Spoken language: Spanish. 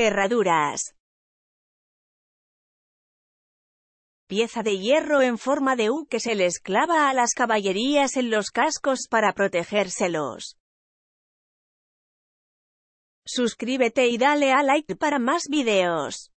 Herraduras. Pieza de hierro en forma de U que se les clava a las caballerías en los cascos para protegérselos. Suscríbete y dale a like para más videos.